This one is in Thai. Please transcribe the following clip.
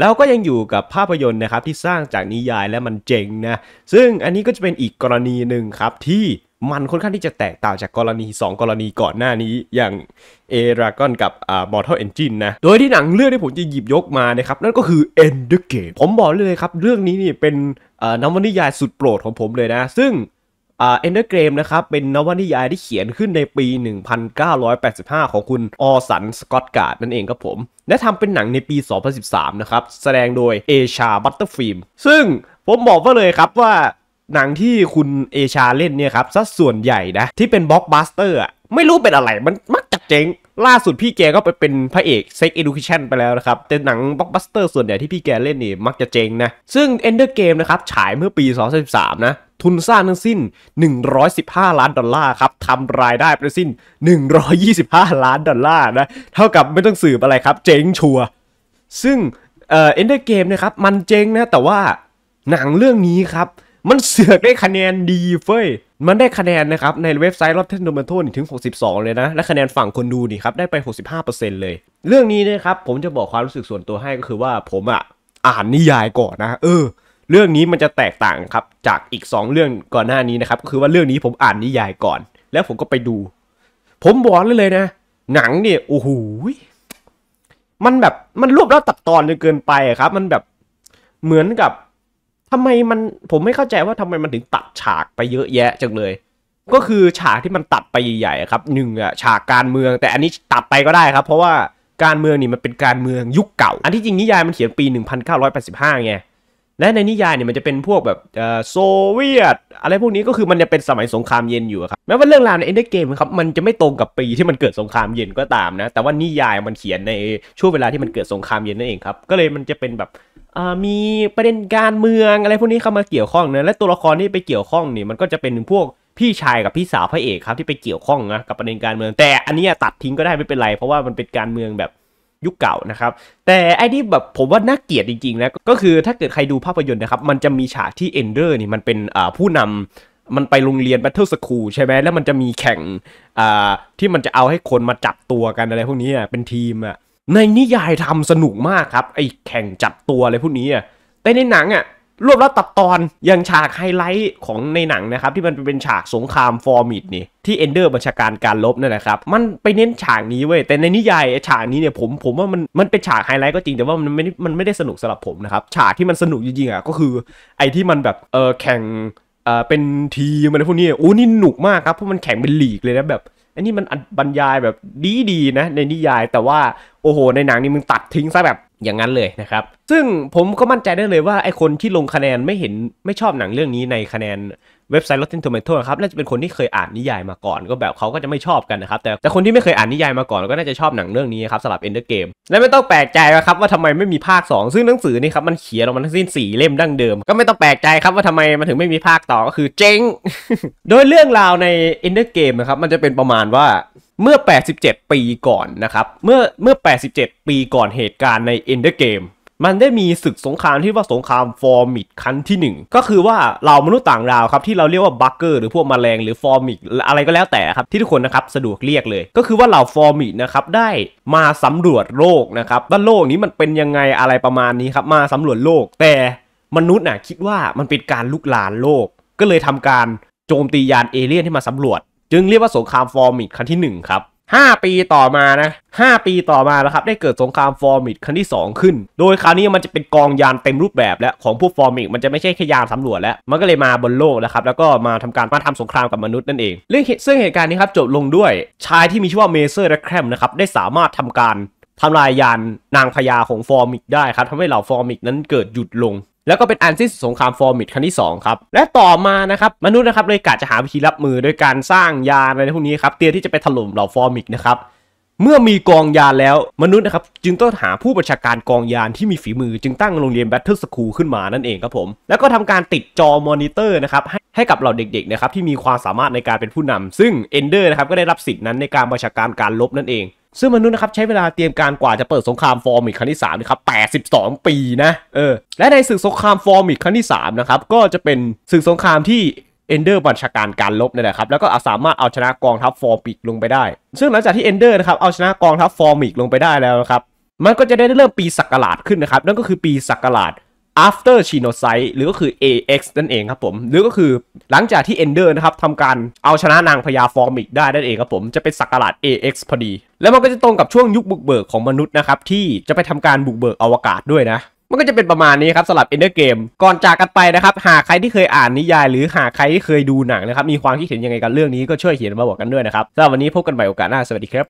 แล้วก็ยังอยู่กับภาพยนตร์นะครับที่สร้างจากนิยายและมันเจ๋งนะ ซึ่งอันนี้ก็จะเป็นอีกกรณีหนึ่งครับ ที่มันค่อนข้างที่จะแตกต่างจากกรณี 2 กรณีก่อนหน้านี้ อย่างเอรากอนกับอ่ามอร์ทัลเอนจินนะ โดยที่หนังเรื่องที่ผมจะหยิบยกมานะครับ นั่นก็คือ End the Game ผมบอกเลยครับ เรื่องนี้นี่เป็นนวนิยายสุดโปรดของผมเลยนะ ซึ่งอ่าเอนเดอร์เกมนะครับเป็นนวนิยายที่เขียนขึ้นในปี 1985 ของคุณออสัน สกอตการ์ดนั่นเองครับผม และทำเป็นหนังในปี 2013นะครับแสดงโดยเอชาบัตเตอร์ฟิล์มซึ่งผมบอกว่าเลยครับว่าหนังที่คุณเอชาเล่นเนี่ยครับสัดส่วนใหญ่นะ ที่เป็นบล็อกบัสเตอร์ไม่รู้เป็นอะไรมันมักจะเจ๊งล่าสุดพี่แกก็ไปเป็นพระเอกเซ็กเอดูคิชันไปแล้วนะครับ แต่หนังบล็อกบัสเตอร์ส่วนใหญ่ที่พี่แกเล่นนี่มักจะเจ๊งนะ ซึ่ง Ender Game นะครับฉายเมื่อปี 2013 นะทุนสร้างทั้งสิ้น 115 ล้านดอลลาร์ครับทำรายได้ไปสิ้น 125 ล้านดอลลาร์นะ เท่ากับไม่ต้องสืบอะไรครับเจ๋งชัวซึ่งเอ่อเอ็นเดอร์เกมนะครับมันเจ๋งนะ แต่ว่าหนังเรื่องนี้ครับ มันเสือกได้คะแนนดีเฟ้ย มันได้คะแนนนะครับในเว็บไซต์รอบเทนโดมันโทนถึง 62 เลยนะ และคะแนนฝั่งคนดูนี่ครับได้ไป 65%เลย เรื่องนี้นะครับผมจะบอกความรู้สึกส่วนตัวให้ก็คือว่า ผมอะ่ะอ่านนิยายก่อนนะ เออเรื่องนี้มันจะแตกต่างครับจากอีก 2 เรื่องก่อนหน้านี้นะครับก็คือว่าเรื่องนี้ผมอ่านนิยายก่อน แล้วผมก็ไปดู ผมบอกเลยเลยนะหนังเนี่ยโอ้โหมันแบบมันรวบแล้วตัดตอนจนเกินไปครับ มันแบบเหมือนกับ ทำไมมันผมไม่เข้าใจว่าทำไมมันถึงตัดฉากไปเยอะแยะจังเลย ก็คือฉากที่มันตัดไปใหญ่ ๆ ครับหนึ่งอะฉากการเมืองแต่อันนี้ตัดไปก็ได้ครับ เพราะว่าการเมืองนี่มันเป็นการเมืองยุคเก่าอันที่จริงนิยายมันเขียนปี 1985ไงและในนิยายเนี่ยมันจะเป็นพวกแบบโซเวียตอะไรพวกนี้ก็คือมันจะเป็นสมัยสงครามเย็นอยู่ครับแม้ว่าเรื่องราวในเอ็นเดอร์เกมครับมันจะไม่ตรงกับปีที่มันเกิดสงครามเย็นก็ตามนะแต่ว่านิยายมันเขียนในช่วงเวลาที่มันเกิดสงครามเย็นนั่นเองครับก็เลยมันจะเป็นแบบมีประเด็นการเมืองอะไรพวกนี้เข้ามาเกี่ยวข้องนะและตัวละครที่ไปเกี่ยวข้องนี่มันก็จะเป็นพวกพี่ชายกับพี่สาวพระเอกครับที่ไปเกี่ยวข้องนะกับประเด็นการเมืองแต่อันนี้ตัดทิ้งก็ได้ไม่เป็นไรเพราะว่ามันเป็นการเมืองแบบยุคเก่านะครับ แต่ไอ้นี่แบบผมว่าน่าเกลียดจริงๆนะก็คือถ้าเกิดใครดูภาพยนตร์นะครับ มันจะมีฉากที่เอนเดอร์นี่มันเป็นผู้นำมันไปโรงเรียนแบทเทิลสคูลใช่ไหมแล้วมันจะมีแข่งที่มันจะเอาให้คนมาจับตัวกันอะไรพวกนี้เป็นทีมอะในนิยายทำสนุกมากครับ ไอ้แข่งจับตัวอะไรพวกนี้ แต่ในหนังอ่ะรวบแล้วตัดตอนอย่างฉากไฮไลท์ของในหนังนะครับที่มันเป็นฉากสงครามฟอร์มิดนี่ที่เอนเดอร์บัญชาการการลบนั่นแหละครับมันไปเน้นฉากนี้เว้ยแต่ในนิยายฉากนี้เนี่ยผมผมว่ามันมันเป็นฉากไฮไลท์ก็จริง แต่ว่ามันไม่มันไม่ได้สนุกสำหรับผมนะครับฉากที่มันสนุกจริงๆอ่ะก็คือไอ้ที่มันแบบเออแข่งเออเป็นทีมอะไรพวกนี้โอ้นี่หนุกมากครับเพราะมันแข่งเป็นลีกเลยนะแบบอันนี้มันบรรยายแบบดีดีนะในนิยายแต่ว่าโอ้โหในหนังนี่มึงตัดทิ้งซะแบบอย่างนั้นเลยนะครับซึ่งผมก็มั่นใจได้เลยว่าไอคนที่ลงคะแนนไม่เห็นไม่ชอบหนังเรื่องนี้ในคะแนนเว็บไซต์ Rotten Tomato นะครับน่าจะเป็นคนที่เคยอ่านนิยายมาก่อน ก็แบบเขาก็จะไม่ชอบกันนะครับแต่แต่คนที่ไม่เคยอ่านนิยายมาก่อนก็น่าจะชอบหนังเรื่องนี้ครับสำหรับ Ender Game และไม่ต้องแปลกใจนะครับว่าทำไมไม่มีภาค 2 ซึ่งหนังสือนี่ครับมันเขียนออกมาทั้งสิ้น4เล่มดั้งเดิมก็ไม่ต้องแปลกใจครับว่าทำไมมันถึงไม่มีภาคต่อก็คือเจ๊งโดยเรื่องราวใน Ender Game นะครับมันจะเป็นประมาณว่าเมื่อ 87 ปี ก่อน นะครับ เมื่อ เมื่อ 87 ปีก่อนเหตุการณ์ใน Ender ์เกมมันได้มีศึกสงคราม ที่ว่าสงคราม ฟอร์มิดครั้งที่ 1 ก็คือว่าเรามนุษย์ต่าง ดาว ครับ ที่เราเรียกว่า บัคเกอร์ หรือพวกมแมลง หรือ ฟอร์มิดอะไรก็แล้วแต่ ครับ ที่ทุกคน นะครับ สะดวกเรียกเลย ก็คือว่าเราฟอร์มิดนะครับ ได้มาสำรวจ โลก นะครับ ว่า โลกนี้มันเป็นยังไง อะไรประมาณนี้ ครับ มาสำรวจโลก แต่มนุษย์ น่ะคิดว่ามันเป็นการลุกลานโลก ก็เลยทำการโจมตียานเอเลี่ยนที่มาสำรวจจึงเรียกว่าสงครามฟอร์มิดครั้งที่ 1 ครับ 5 ปีต่อมานะ5ปีต่อมาแล้วครับได้เกิดสงครามฟอร์มิดครั้งที่ 2 ขึ้น โดยคราวนี้มันจะเป็นกองยานเต็มรูปแบบแล้วของพวกฟอร์มิดมันจะไม่ใช่แค่ยานสำรวจแล้ว มันก็เลยมาบนโลกนะครับแล้วก็มาทำการมาทำสงครามกับมนุษย์นั่นเอง เรื่องซึ่งเหตุการณ์นี้ครับจบลงด้วย ชายที่มีชื่อว่าเมเซอร์และแครมนะครับได้สามารถทำการทำลายยานนางพญาของฟอร์มิกได้ครับทำให้เหล่าฟอร์มิกนั้นเกิดหยุดลงแล้วก็เป็นอันสิ้นสงครามฟอร์มิดครั้งที่ 2 ครับ และต่อมานะครับมนุษย์นะครับเลยกะจะหาวิธีรับมือโดยการสร้างยานอะไรพวกนี้ครับเตรียมที่จะไปถล่มเหล่าฟอร์มิดนะครับ เมื่อมีกองยานแล้ว มนุษย์นะครับจึงต้องหาผู้บัญชาการกองยานที่มีฝีมือจึงตั้งโรงเรียนแบทเทิลสคูลขึ้นมานั่นเองครับผม แล้วก็ทำการติดจอมอนิเตอร์นะครับให้ให้กับเหล่าเด็กๆนะครับที่มีความสามารถในการเป็นผู้นำ ซึ่งเอนเดอร์นะครับก็ได้รับสิทธิ์นั้นในการบัญชาการการลบนั่นเองซึ่งมนุษย์นะครับใช้เวลาเตรียมการกว่าจะเปิดสงครามฟอร์มิกครั้งที่3นะครับ82 ปีนะ เออ และในศึกสงครามฟอร์มิกครั้งที่3นะครับ ก็จะเป็นศึกสงครามที่เอนเดอร์บัญชาการการลบนี่แหละครับ แล้วก็สามารถเอาชนะกองทัพฟอร์มิกลงไปได้ ซึ่งหลังจากที่เอนเดอร์นะครับเอาชนะกองทัพฟอร์มิกลงไปได้แล้วนะครับ มันก็จะได้เริ่มปีศักราชขึ้นนะครับ นั่นก็คือปีศักราช after h i n o s i t e หรือก็คือ AX นั่นเองครับผม หรือก็คือหลังจากที่เอนเดอร์นะครับทำการเอาชนะนางพญาฟอร์มิกได้นั่นเองครับผมจะเป็นสักราช AX พอดีแล้วมันก็จะตรงกับช่วงยุคบุกเบิกของมนุษย์นะครับที่จะไปทำการบุกเบิกอวกาศด้วยนะมันก็จะเป็นประมาณนี้ครับสำหรับเอนเดอร์เกมก่อนจากกันไปนะครับหากใครที่เคยอ่านนิยายหรือหากใครที่เคยดูหนังนะครับมีความคิดเห็นยังไงกับเรื่องนี้ก็ช่วยเขียนมาบอกกันด้วยนะครับสำหรับวันนี้พบกันใหม่โอกาสหน้าสวัสดีครับ